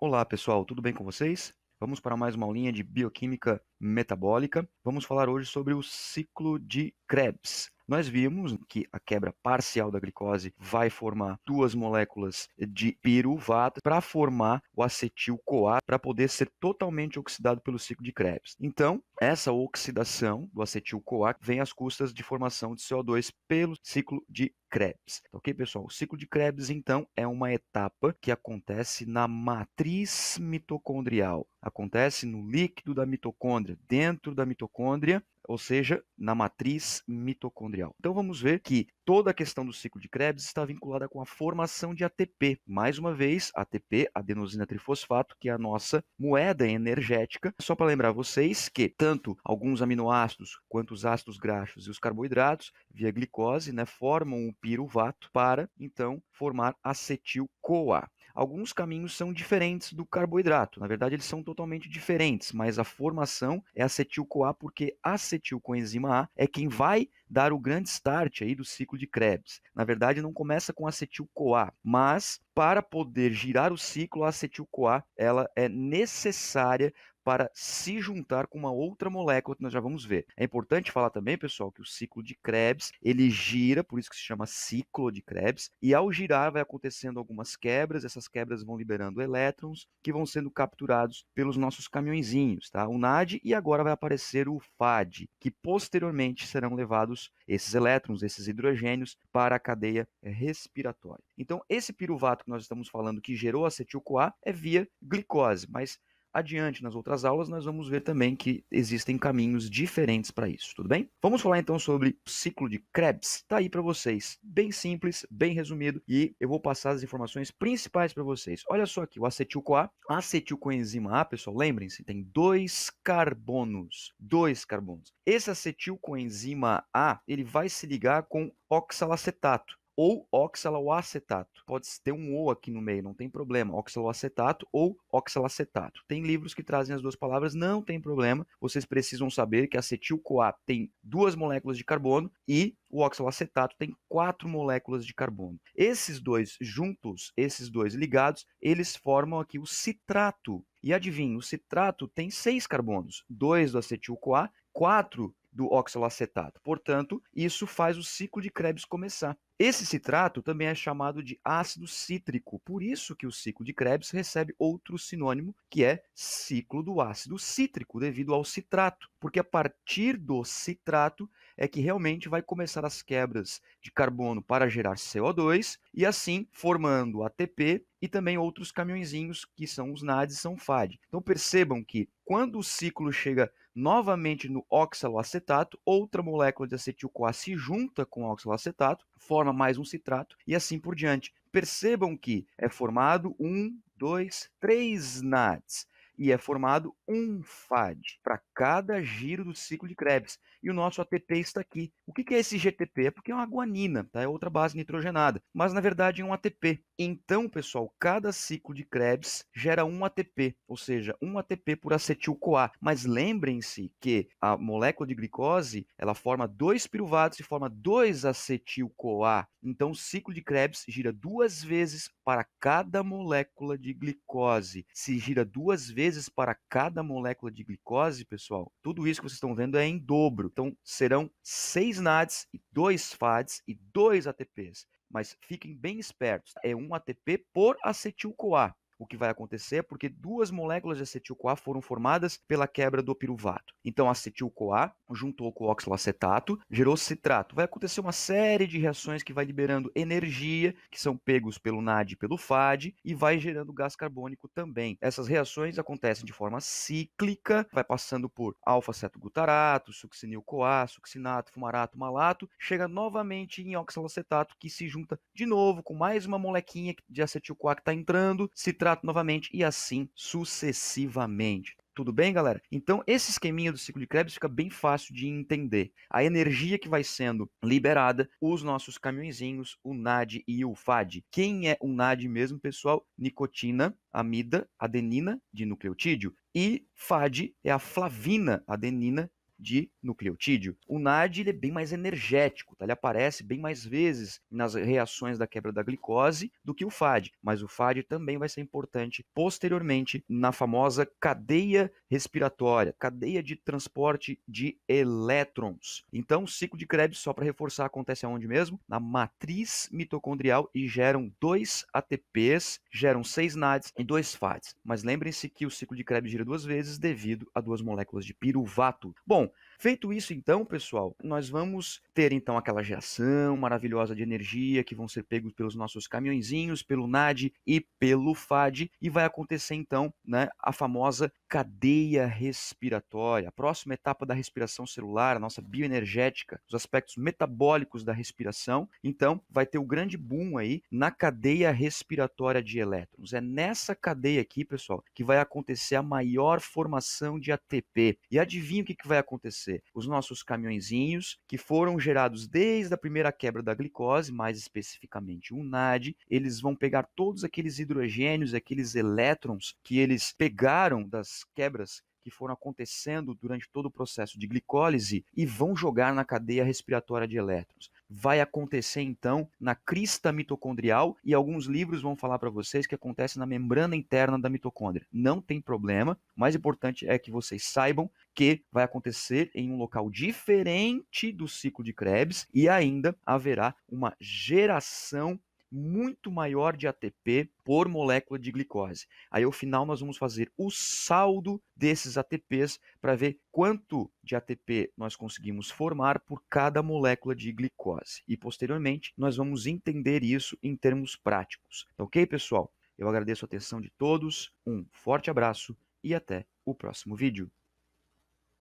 Olá pessoal, tudo bem com vocês? Vamos para mais uma aulinha de bioquímica metabólica. Vamos falar hoje sobre o ciclo de Krebs. Nós vimos que a quebra parcial da glicose vai formar duas moléculas de piruvato para formar o acetil-CoA para poder ser totalmente oxidado pelo ciclo de Krebs. Então, essa oxidação do acetil-CoA vem às custas de formação de CO2 pelo ciclo de Krebs. Então, ok, pessoal? O ciclo de Krebs, então, é uma etapa que acontece na matriz mitocondrial. Acontece no líquido da mitocôndria, dentro da mitocôndria, ou seja, na matriz mitocondrial. Então vamos ver que toda a questão do ciclo de Krebs está vinculada com a formação de ATP. Mais uma vez, ATP, adenosina trifosfato, que é a nossa moeda energética. Só para lembrar vocês que tanto alguns aminoácidos quanto os ácidos graxos e os carboidratos, via glicose, né, formam o piruvato para então formar acetil-CoA alguns caminhos são diferentes do carboidrato. Na verdade, eles são totalmente diferentes, mas a formação é acetil-CoA porque acetil acetilcoenzima A é quem vai dar o grande start aí do ciclo de Krebs. Na verdade, não começa com acetil-CoA, mas para poder girar o ciclo, a acetil-CoA ela é necessária para se juntar com uma outra molécula que nós já vamos ver. É importante falar também, pessoal, que o ciclo de Krebs, ele gira, por isso que se chama ciclo de Krebs, e ao girar vai acontecendo algumas quebras, essas quebras vão liberando elétrons que vão sendo capturados pelos nossos caminhõezinhos, tá? O NAD e agora vai aparecer o FAD, que posteriormente serão levados esses elétrons, esses hidrogênios para a cadeia respiratória. Então, esse piruvato que nós estamos falando que gerou acetil-CoA é via glicose, mas adiante, nas outras aulas, nós vamos ver também que existem caminhos diferentes para isso, tudo bem? Vamos falar então sobre o ciclo de Krebs. Tá aí para vocês, bem simples, bem resumido, e eu vou passar as informações principais para vocês. Olha só aqui, o acetil-CoA, coenzima A, pessoal, lembrem-se, tem dois carbonos, dois carbonos. Esse coenzima A, ele vai se ligar com oxalacetato ou oxaloacetato. Pode ter um O aqui no meio, não tem problema. Oxaloacetato ou oxalacetato. Tem livros que trazem as duas palavras, não tem problema. Vocês precisam saber que acetil-CoA tem duas moléculas de carbono e o oxalacetato tem quatro moléculas de carbono. Esses dois juntos, esses dois ligados, eles formam aqui o citrato. E adivinha, o citrato tem seis carbonos, dois do acetil-CoA, quatro do oxalacetato. Portanto, isso faz o ciclo de Krebs começar. Esse citrato também é chamado de ácido cítrico, por isso que o ciclo de Krebs recebe outro sinônimo, que é ciclo do ácido cítrico, devido ao citrato, porque a partir do citrato é que realmente vai começar as quebras de carbono para gerar CO2 e assim formando ATP e também outros caminhãozinhos que são os NADs e são FAD. Então percebam que quando o ciclo chega novamente no oxaloacetato, outra molécula de acetil-CoA se junta com o oxaloacetato, forma mais um citrato e assim por diante. Percebam que é formado um, dois, três NADs e é formado um FAD para cada giro do ciclo de Krebs. E o nosso ATP está aqui. O que é esse GTP? É porque é uma guanina, tá? é outra base nitrogenada, mas na verdade é um ATP. Então, pessoal, cada ciclo de Krebs gera um ATP, ou seja, um ATP por acetil-CoA. Mas lembrem-se que a molécula de glicose ela forma dois piruvatos e forma dois acetil-CoA. Então, o ciclo de Krebs gira duas vezes para cada molécula de glicose. Se gira duas vezes, vezes para cada molécula de glicose, pessoal, tudo isso que vocês estão vendo é em dobro. Então, serão 6 NADs e 2 FADs e 2 ATPs. Mas fiquem bem espertos, é um ATP por acetil-CoA o que vai acontecer é porque duas moléculas de acetil-CoA foram formadas pela quebra do piruvato. Então, acetil-CoA juntou com o oxalacetato, gerou citrato. Vai acontecer uma série de reações que vai liberando energia, que são pegos pelo NAD e pelo FAD, e vai gerando gás carbônico também. Essas reações acontecem de forma cíclica, vai passando por alfa-cetogutarato, succinil-CoA, succinato, fumarato, malato, chega novamente em oxalacetato, que se junta de novo com mais uma molequinha de acetil-CoA que está entrando, citrato contrato novamente e assim sucessivamente. Tudo bem, galera? Então, esse esqueminha do ciclo de Krebs fica bem fácil de entender. A energia que vai sendo liberada, os nossos caminhãozinhos, o NAD e o FAD. Quem é o NAD mesmo, pessoal? Nicotina, amida, adenina de nucleotídeo. E FAD é a flavina adenina de nucleotídeo. O NAD ele é bem mais energético, tá? ele aparece bem mais vezes nas reações da quebra da glicose do que o FAD, mas o FAD também vai ser importante posteriormente na famosa cadeia respiratória, cadeia de transporte de elétrons. Então, o ciclo de Krebs, só para reforçar, acontece aonde mesmo? Na matriz mitocondrial e geram dois ATPs, geram seis NADs e dois FADs. Mas lembrem-se que o ciclo de Krebs gira duas vezes devido a duas moléculas de piruvato. Bom, Feito isso, então, pessoal, nós vamos ter então aquela geração maravilhosa de energia que vão ser pegos pelos nossos caminhãozinhos, pelo NAD e pelo FAD, e vai acontecer então né, a famosa cadeia respiratória, a próxima etapa da respiração celular, a nossa bioenergética, os aspectos metabólicos da respiração. Então, vai ter o grande boom aí na cadeia respiratória de elétrons. É nessa cadeia aqui, pessoal, que vai acontecer a maior formação de ATP. E adivinha o que, que vai acontecer? acontecer? Os nossos caminhãozinhos, que foram gerados desde a primeira quebra da glicose, mais especificamente o NAD, eles vão pegar todos aqueles hidrogênios, aqueles elétrons que eles pegaram das quebras que foram acontecendo durante todo o processo de glicólise e vão jogar na cadeia respiratória de elétrons vai acontecer então na crista mitocondrial e alguns livros vão falar para vocês que acontece na membrana interna da mitocôndria. Não tem problema. O mais importante é que vocês saibam que vai acontecer em um local diferente do ciclo de Krebs e ainda haverá uma geração muito maior de ATP por molécula de glicose. Aí, ao final, nós vamos fazer o saldo desses ATPs para ver quanto de ATP nós conseguimos formar por cada molécula de glicose. E, posteriormente, nós vamos entender isso em termos práticos. Então, ok, pessoal? Eu agradeço a atenção de todos, um forte abraço e até o próximo vídeo.